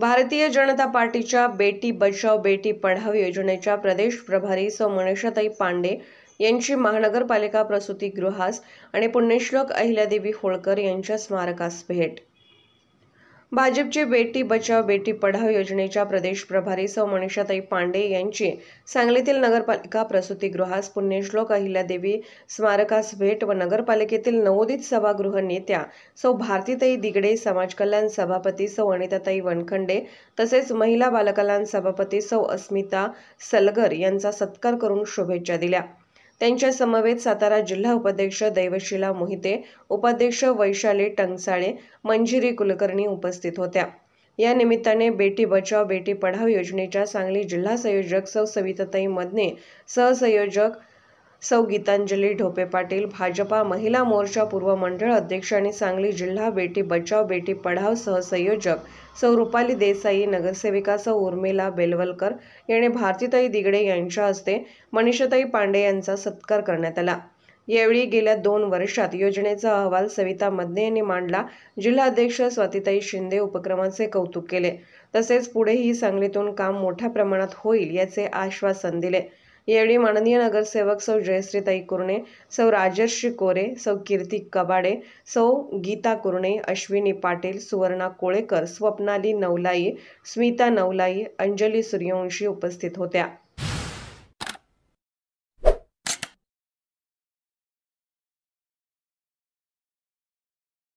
भारतीय जनता पार्टीच्या बेटी बचाव बेटी पढाव योजनेच्या प्रदेश प्रभारी सौ मनीषाताई पांडे यांची महानगरपालिका प्रसूतीगृहास आणि पुण्यश्लोक अहिल्यादेवी होळकर यांच्या स्मारकास भेट भाजपचे बेटी बचाव बेटी पढाव योजनेच्या प्रदेश प्रभारी सौ मनीषाताई पांडे यांची सांगलीतील नगरपालिका प्रसूतीगृहास पुण्यश्लोक अहिल्यादेवी स्मारकास भेट व नगरपालिकेतील नवोदित सभागृह नेत्या सौ भारतीताई दिगडे समाजकल्याण सभापती सौ अनिताताई वनखंडे तसेच महिला बालकल्याण सभापती सौ अस्मिता सलगर यांचा सत्कार करून शुभेच्छा दिल्या त्यांच्या समवेत सातारा जिल्हा उपाध्यक्ष दैवशिला मोहिते उपाध्यक्ष वैशाली टंगसाळे मंजिरी कुलकर्णी उपस्थित होत्या या निमित्ताने बेटी बचाव बेटी पढाव योजनेच्या सांगली जिल्हा संयोजक सौ सविताताई मदने सहसंयोजक सौ गीतांजली ढोपे पाटील भाजपा महिला मोर्चा पूर्व मंडळ अध्यक्ष आणि सांगली जिल्हा बेटी बचाव बेटी पढाव सहसंयोजक सौ रुपाली देसाई नगरसेविका सौ उर्मिला बेलवलकर यांनी भारतीताई दिगडे यांच्या हस्ते मनीषाताई पांडे यांचा सत्कार करण्यात आला यावेळी गेल्या दोन वर्षात योजनेचा अहवाल सविता मदने यांनी मांडला जिल्हाध्यक्ष स्वातीताई शिंदे उपक्रमाचे कौतुक केले तसेच पुढेही सांगलीतून काम मोठ्या प्रमाणात होईल याचे आश्वासन दिले यावेळी माननीय नगरसेवक सौ जयश्रीताई कुरणे सौ राजर्षी कोरे सौ कीर्ती कबाडे सौ गीता कुरणे अश्विनी पाटील सुवर्णा कोळेकर स्वप्नाली नवलाई स्मिता नवलाई अंजली सूर्यवंशी उपस्थित होत्या